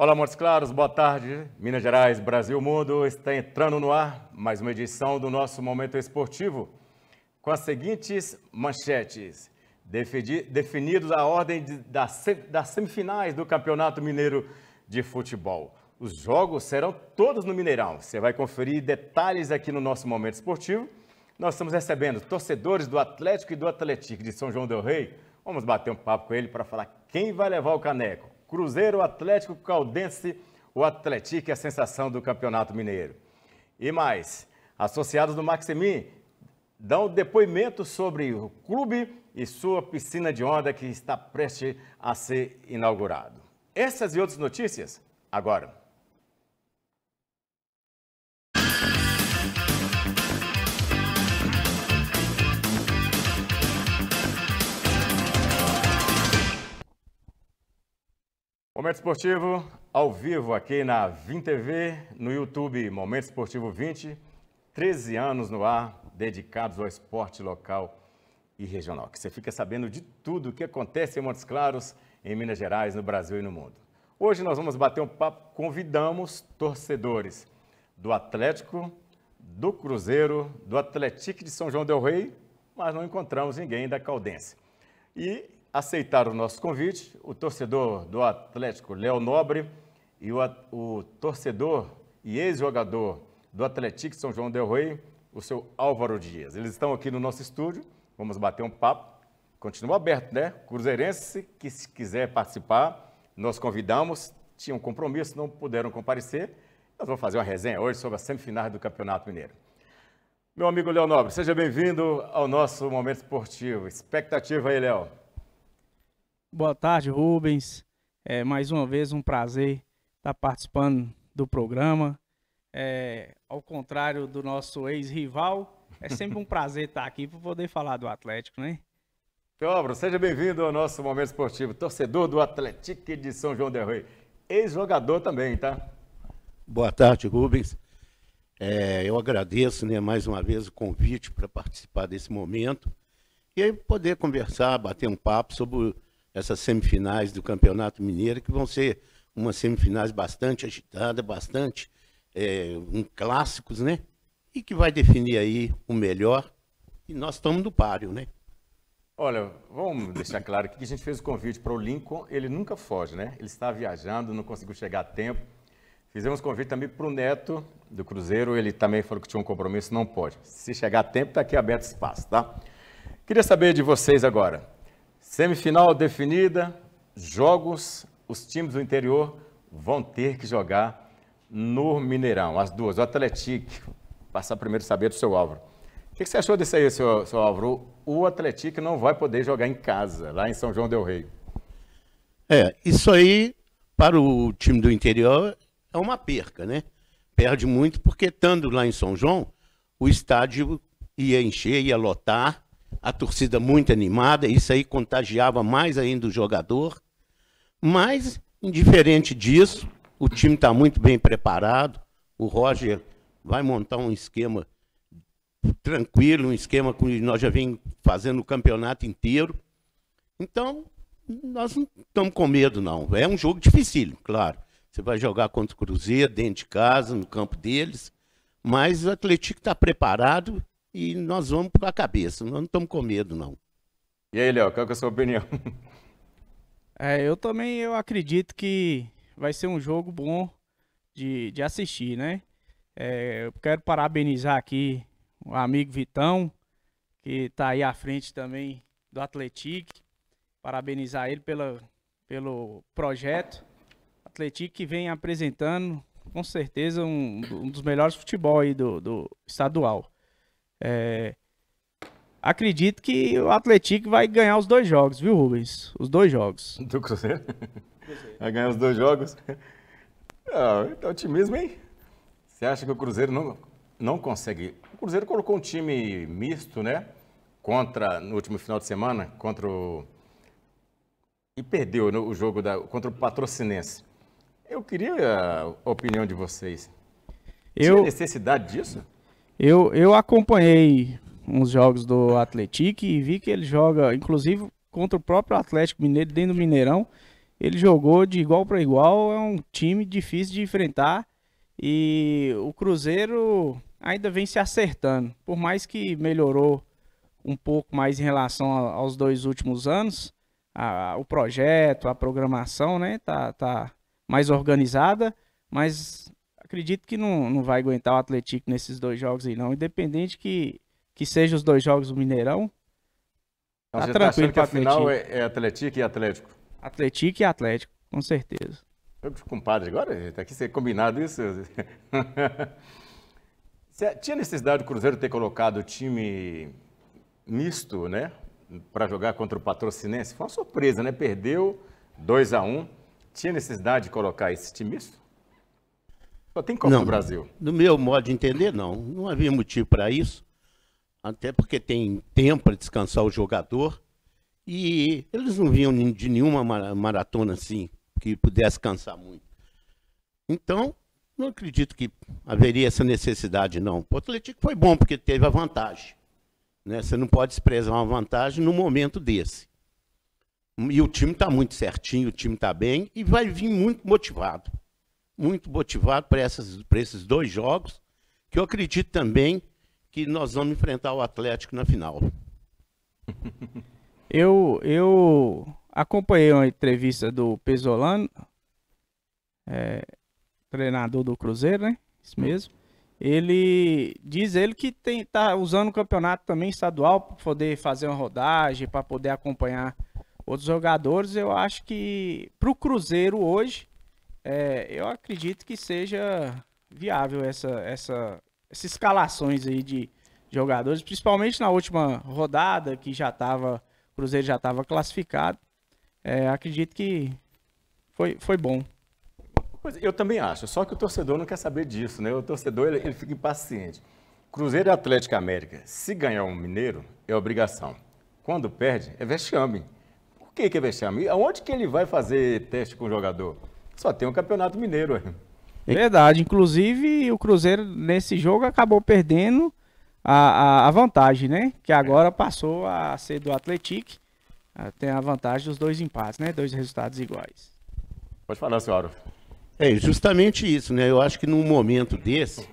Olá, Montes Claros, boa tarde. Minas Gerais, Brasil, mundo, está entrando no ar mais uma edição do nosso Momento Esportivo com as seguintes manchetes. definidos a ordem de, das, das semifinais do Campeonato Mineiro de Futebol. Os jogos serão todos no Mineirão. Você vai conferir detalhes aqui no nosso Momento Esportivo. Nós estamos recebendo torcedores do Atlético e do Atlético de São João del Rei. Vamos bater um papo com ele para falar quem vai levar o caneco Cruzeiro, Atlético Caldense, o Atlético é a sensação do Campeonato Mineiro. E mais, associados do Maximin dão depoimento sobre o clube e sua piscina de onda que está prestes a ser inaugurado. Essas e outras notícias agora. Momento Esportivo ao vivo aqui na Vim TV, no YouTube Momento Esportivo 20, 13 anos no ar, dedicados ao esporte local e regional. Que você fica sabendo de tudo o que acontece em Montes Claros, em Minas Gerais, no Brasil e no mundo. Hoje nós vamos bater um papo, convidamos torcedores do Atlético, do Cruzeiro, do Atlético de São João del Rei, mas não encontramos ninguém da Caldense. E aceitaram o nosso convite, o torcedor do Atlético Léo Nobre e o, o torcedor e ex-jogador do Atlético São João del Rey, o seu Álvaro Dias. Eles estão aqui no nosso estúdio, vamos bater um papo. Continua aberto, né? Cruzeirense que se quiser participar, nós convidamos, tinham um compromisso, não puderam comparecer. Nós vamos fazer uma resenha hoje sobre a semifinal do Campeonato Mineiro. Meu amigo Léo Nobre, seja bem-vindo ao nosso Momento Esportivo. Expectativa aí, Léo. Boa tarde, Rubens. É, mais uma vez, um prazer estar participando do programa. É, ao contrário do nosso ex-rival, é sempre um prazer estar aqui para poder falar do Atlético, né? Teobro, seja bem-vindo ao nosso Momento Esportivo, torcedor do Atlético de São João del Rei, ex-jogador também, tá? Boa tarde, Rubens. É, eu agradeço né, mais uma vez o convite para participar desse momento e poder conversar, bater um papo sobre essas semifinais do Campeonato Mineiro, que vão ser umas semifinais bastante agitadas, bastante é, um, clássicos, né? E que vai definir aí o melhor. E nós estamos no páreo, né? Olha, vamos deixar claro aqui que a gente fez o convite para o Lincoln, ele nunca foge, né? Ele está viajando, não conseguiu chegar a tempo. Fizemos convite também para o Neto do Cruzeiro, ele também falou que tinha um compromisso, não pode. Se chegar a tempo, está aqui aberto espaço, tá? Queria saber de vocês agora. Semifinal definida, jogos, os times do interior vão ter que jogar no Mineirão. As duas, o Atlético, passar primeiro saber do seu Álvaro. O que, você achou disso aí, seu, seu Álvaro? O Atlético não vai poder jogar em casa, lá em São João del Rei. É, isso aí, para o time do interior, é uma perca, né? Perde muito, porque estando lá em São João, o estádio ia encher, ia lotar, a torcida muito animada, isso aí contagiava mais ainda o jogador. Mas, indiferente disso, o time está muito bem preparado. O Roger vai montar um esquema tranquilo, um esquema que nós já vem fazendo o campeonato inteiro. Então, nós não estamos com medo, não. É um jogo difícil, claro. Você vai jogar contra o Cruzeiro, dentro de casa, no campo deles. Mas o Atlético está preparado e nós vamos com a cabeça, nós não estamos com medo, não. E aí, Léo, qual é a sua opinião? É, eu também eu acredito que vai ser um jogo bom de, de assistir, né? É, eu quero parabenizar aqui o amigo Vitão, que está aí à frente também do Atletique. Parabenizar ele pela, pelo projeto. Atletique que vem apresentando, com certeza, um, um dos melhores futebol aí do, do estadual. É... Acredito que o Atlético vai ganhar os dois jogos, viu, Rubens? Os dois jogos. Do Cruzeiro? Vai ganhar os dois jogos? Ah, tá otimismo, hein? Você acha que o Cruzeiro não, não consegue? O Cruzeiro colocou um time misto, né? Contra, no último final de semana, contra o... E perdeu no, né, o jogo da, contra o Patrocinense. Eu queria a opinião de vocês. Eu... Tinha necessidade disso? Eu, eu acompanhei uns jogos do Atlético e vi que ele joga, inclusive contra o próprio Atlético Mineiro, dentro do Mineirão. Ele jogou de igual para igual, é um time difícil de enfrentar. E o Cruzeiro ainda vem se acertando. Por mais que melhorou um pouco mais em relação aos dois últimos anos, a, o projeto, a programação, né, tá, tá mais organizada, mas acredito que não, não vai aguentar o Atlético nesses dois jogos aí, não. Independente que, que sejam os dois jogos do Mineirão. Então, tá você tá tranquilo tá que a final é, é Atlético e Atlético? Atlético e Atlético, com certeza. Eu com padre agora, tá aqui ser combinado isso. Tinha necessidade do Cruzeiro ter colocado o time misto, né? Para jogar contra o Patrocinense? Foi uma surpresa, né? Perdeu 2 a 1 um. Tinha necessidade de colocar esse time misto? Só tem Copa não, do Brasil. No meu modo de entender, não. Não havia motivo para isso. Até porque tem tempo para descansar o jogador. E eles não vinham de nenhuma maratona assim que pudesse cansar muito. Então, não acredito que haveria essa necessidade, não. O Atlético foi bom porque teve a vantagem. Né? Você não pode desprezar uma vantagem num momento desse. E o time está muito certinho, o time está bem e vai vir muito motivado muito motivado para, essas, para esses dois jogos, que eu acredito também que nós vamos enfrentar o Atlético na final. Eu, eu acompanhei uma entrevista do Pesolano, é, treinador do Cruzeiro, né? Isso mesmo. Ele diz ele que tem, tá usando o campeonato também estadual para poder fazer uma rodagem, para poder acompanhar outros jogadores. Eu acho que para o Cruzeiro hoje é, eu acredito que seja viável essa, essa, essas escalações aí de jogadores, principalmente na última rodada que já estava o Cruzeiro já estava classificado. É, acredito que foi, foi bom. Pois, é, eu também acho, só que o torcedor não quer saber disso, né? O torcedor ele, ele fica impaciente. Cruzeiro e Atlético América, se ganhar um mineiro, é obrigação. Quando perde, é vexame. Por que, que é vexame? Aonde que ele vai fazer teste com o jogador? Só tem o Campeonato Mineiro é Verdade. Inclusive, o Cruzeiro nesse jogo acabou perdendo a, a, a vantagem, né? Que agora passou a ser do Atlético. Ah, tem a vantagem dos dois empates, né? Dois resultados iguais. Pode falar, senhora. É justamente isso, né? Eu acho que num momento desse,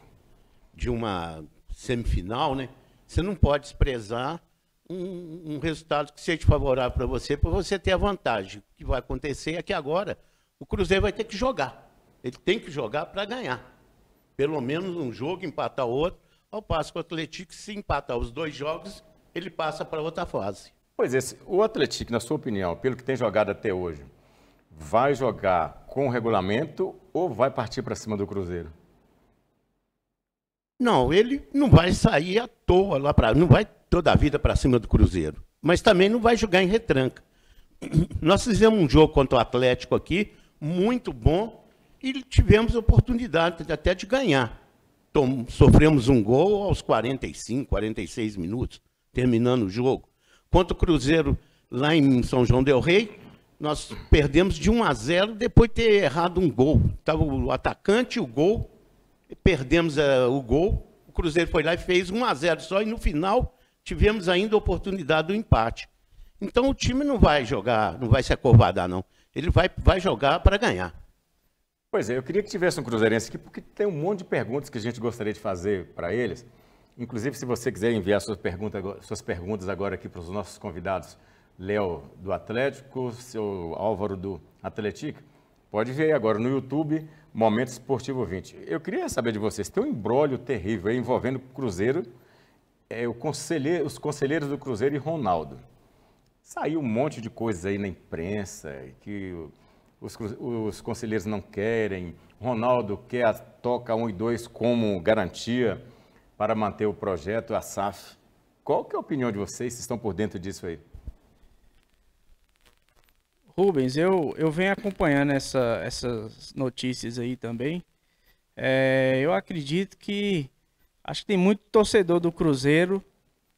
de uma semifinal, né? Você não pode desprezar um, um resultado que seja favorável para você, para você ter a vantagem. O que vai acontecer é que agora o Cruzeiro vai ter que jogar. Ele tem que jogar para ganhar. Pelo menos um jogo, empatar outro. Ao passo que o Atlético, se empatar os dois jogos, ele passa para outra fase. Pois é, o Atlético, na sua opinião, pelo que tem jogado até hoje, vai jogar com o regulamento ou vai partir para cima do Cruzeiro? Não, ele não vai sair à toa lá para. Não vai toda a vida para cima do Cruzeiro. Mas também não vai jogar em retranca. Nós fizemos um jogo contra o Atlético aqui, muito bom e tivemos oportunidade até de ganhar. Tom, sofremos um gol aos 45, 46 minutos, terminando o jogo. Quanto o Cruzeiro, lá em São João Del Rey, nós perdemos de 1 a 0 depois de ter errado um gol. Estava o atacante, o gol, perdemos uh, o gol. O Cruzeiro foi lá e fez 1 a 0 só, e no final tivemos ainda a oportunidade do empate. Então o time não vai jogar, não vai se acovardar, não. Ele vai, vai jogar para ganhar. Pois é, eu queria que tivesse um Cruzeirense aqui, porque tem um monte de perguntas que a gente gostaria de fazer para eles. Inclusive, se você quiser enviar suas, pergunta, suas perguntas agora aqui para os nossos convidados, Léo do Atlético, seu Álvaro do Atlético, pode ver aí agora no YouTube, Momento Esportivo 20. Eu queria saber de vocês, tem um embrólio terrível aí envolvendo o Cruzeiro, é, o conselheiro, os conselheiros do Cruzeiro e Ronaldo. Saiu um monte de coisas aí na imprensa, que os, os conselheiros não querem, Ronaldo quer a toca 1 e 2 como garantia para manter o projeto, a SAF. Qual que é a opinião de vocês? Vocês estão por dentro disso aí? Rubens, eu, eu venho acompanhando essa, essas notícias aí também. É, eu acredito que acho que tem muito torcedor do Cruzeiro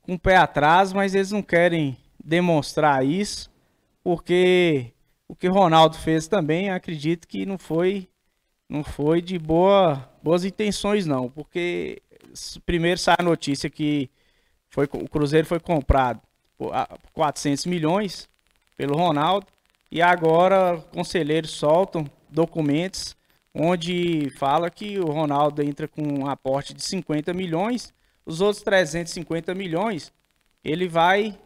com o pé atrás, mas eles não querem demonstrar isso, porque o que Ronaldo fez também, acredito que não foi não foi de boa, boas intenções não, porque primeiro sai a notícia que foi, o Cruzeiro foi comprado por 400 milhões pelo Ronaldo e agora conselheiros soltam documentos onde fala que o Ronaldo entra com um aporte de 50 milhões, os outros 350 milhões ele vai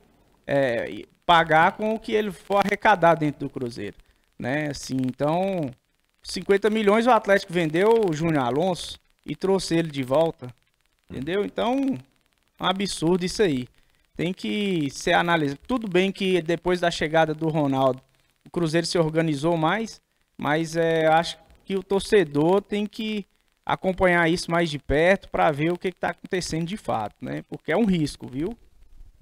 é, pagar com o que ele for arrecadar dentro do Cruzeiro. Né? Assim, então, 50 milhões o Atlético vendeu o Júnior Alonso e trouxe ele de volta. Entendeu? Então, um absurdo isso aí. Tem que ser analisado. Tudo bem que depois da chegada do Ronaldo, o Cruzeiro se organizou mais, mas é, acho que o torcedor tem que acompanhar isso mais de perto para ver o que está acontecendo de fato, né? Porque é um risco, viu?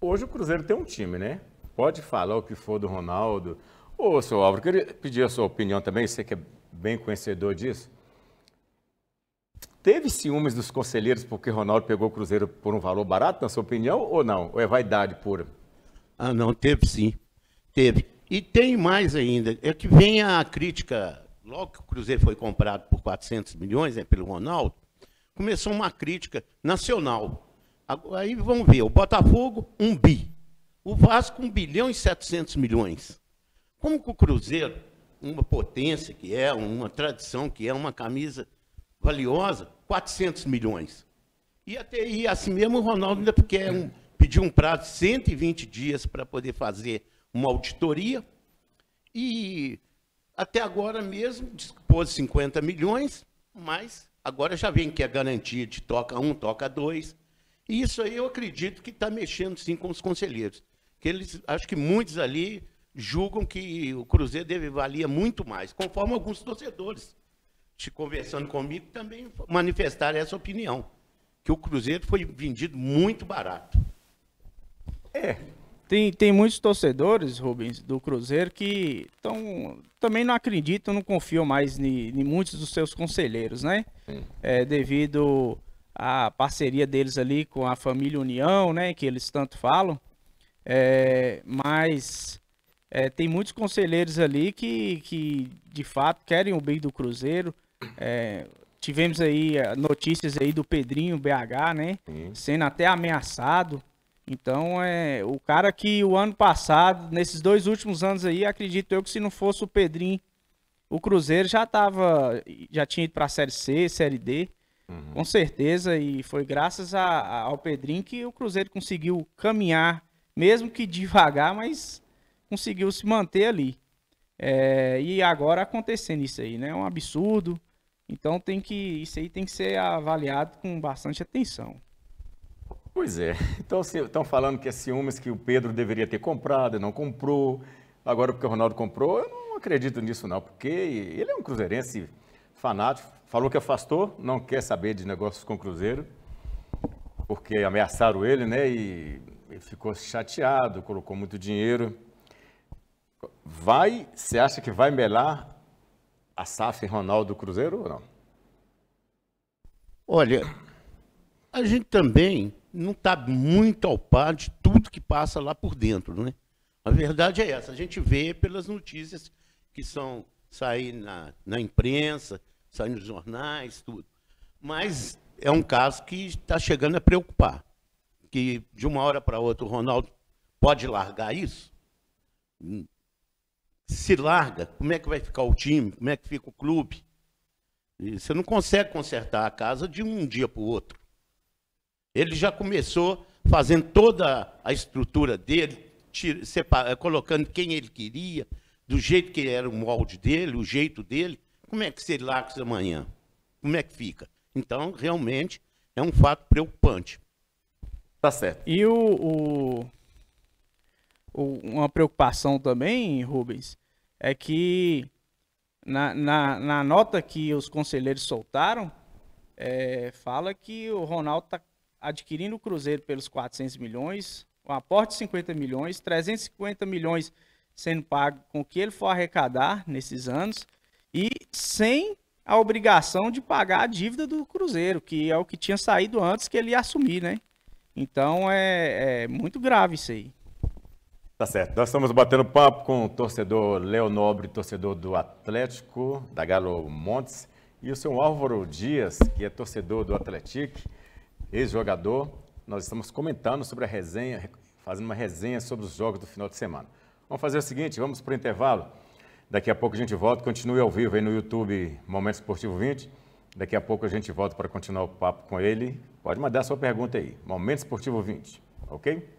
Hoje o Cruzeiro tem um time, né? Pode falar o que for do Ronaldo. Ô, seu Álvaro, queria pedir a sua opinião também, você que é bem conhecedor disso. Teve ciúmes dos conselheiros porque Ronaldo pegou o Cruzeiro por um valor barato, na sua opinião, ou não? Ou é vaidade pura? Ah, não, teve sim. Teve. E tem mais ainda. É que vem a crítica, logo que o Cruzeiro foi comprado por 400 milhões, né, pelo Ronaldo, começou uma crítica nacional Aí vamos ver, o Botafogo, um bi. O Vasco, 1 bilhão e 700 milhões. Como que o Cruzeiro, uma potência que é, uma tradição que é, uma camisa valiosa, 400 milhões. E até e assim mesmo o Ronaldo ainda quer um, pediu um prazo de 120 dias para poder fazer uma auditoria. E até agora mesmo dispôs 50 milhões, mas agora já vem que é garantia de toca um, toca dois. E isso aí eu acredito que está mexendo sim com os conselheiros. Que eles, acho que muitos ali julgam que o Cruzeiro deve valia muito mais, conforme alguns torcedores, te conversando comigo, também manifestaram essa opinião, que o Cruzeiro foi vendido muito barato. É. Tem, tem muitos torcedores, Rubens, do Cruzeiro que tão, também não acreditam, não confiam mais em muitos dos seus conselheiros, né? É, devido a parceria deles ali com a família União, né, que eles tanto falam, é, mas é, tem muitos conselheiros ali que, que de fato querem o bem do Cruzeiro. É, tivemos aí é, notícias aí do Pedrinho BH, né, sendo até ameaçado. Então é o cara que o ano passado, nesses dois últimos anos aí, acredito eu que se não fosse o Pedrinho, o Cruzeiro já tava, já tinha ido para a série C, série D. Uhum. Com certeza, e foi graças a, a, ao Pedrinho que o Cruzeiro conseguiu caminhar, mesmo que devagar, mas conseguiu se manter ali. É, e agora acontecendo isso aí, né? É um absurdo. Então tem que isso aí tem que ser avaliado com bastante atenção. Pois é. Então estão falando que é ciúmes que o Pedro deveria ter comprado, não comprou. Agora porque o Ronaldo comprou, eu não acredito nisso não, porque ele é um cruzeirense fanático, falou que afastou, não quer saber de negócios com o Cruzeiro, porque ameaçaram ele, né? E ficou chateado, colocou muito dinheiro. Vai, você acha que vai melar a SAF Ronaldo Cruzeiro ou não? Olha, a gente também não está muito ao par de tudo que passa lá por dentro, né? A verdade é essa, a gente vê pelas notícias que são sair na, na imprensa, sair nos jornais, tudo. Mas é um caso que está chegando a preocupar. Que de uma hora para outra o Ronaldo pode largar isso? Hum. Se larga, como é que vai ficar o time? Como é que fica o clube? E você não consegue consertar a casa de um dia para o outro. Ele já começou fazendo toda a estrutura dele, tira, separa, colocando quem ele queria, do jeito que era o molde dele, o jeito dele, como é que se relaxa amanhã? Como é que fica? Então, realmente, é um fato preocupante. Tá certo. E o, o, o uma preocupação também, Rubens, é que na, na, na nota que os conselheiros soltaram, é, fala que o Ronaldo está adquirindo o Cruzeiro pelos 400 milhões, um aporte de 50 milhões, 350 milhões sendo pago com o que ele for arrecadar nesses anos e sem a obrigação de pagar a dívida do Cruzeiro, que é o que tinha saído antes que ele assumir, né? Então é, é muito grave isso aí. Tá certo. Nós estamos batendo papo com o torcedor Leonobre, torcedor do Atlético, da Galo Montes, e o senhor Álvaro Dias, que é torcedor do Atlético, ex-jogador. Nós estamos comentando sobre a resenha, fazendo uma resenha sobre os jogos do final de semana. Vamos fazer o seguinte, vamos para o intervalo. Daqui a pouco a gente volta, continue ao vivo aí no YouTube Momento Esportivo 20. Daqui a pouco a gente volta para continuar o papo com ele. Pode mandar sua pergunta aí. Momento Esportivo 20, ok?